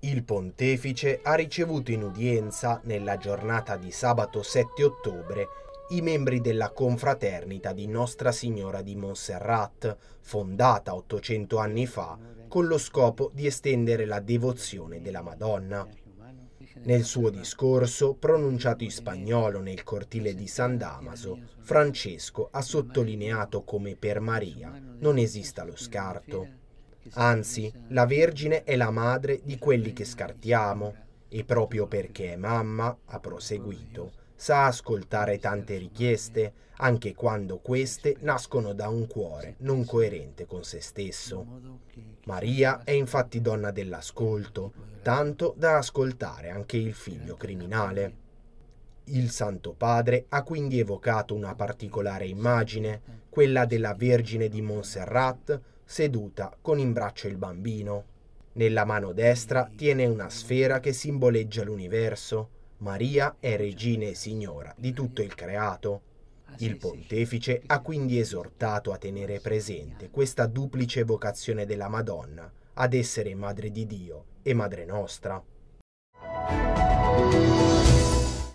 Il pontefice ha ricevuto in udienza, nella giornata di sabato 7 ottobre, i membri della confraternita di Nostra Signora di Montserrat, fondata 800 anni fa con lo scopo di estendere la devozione della Madonna. Nel suo discorso, pronunciato in spagnolo nel cortile di San Damaso, Francesco ha sottolineato come per Maria non esista lo scarto. Anzi, la Vergine è la madre di quelli che scartiamo e proprio perché è mamma, ha proseguito, sa ascoltare tante richieste, anche quando queste nascono da un cuore non coerente con se stesso. Maria è infatti donna dell'ascolto, tanto da ascoltare anche il figlio criminale. Il Santo Padre ha quindi evocato una particolare immagine, quella della Vergine di Montserrat, seduta con in braccio il bambino. Nella mano destra tiene una sfera che simboleggia l'universo. Maria è regina e signora di tutto il creato. Ah, il pontefice ha quindi esortato a tenere presente questa duplice vocazione della Madonna, ad essere madre di Dio e madre nostra.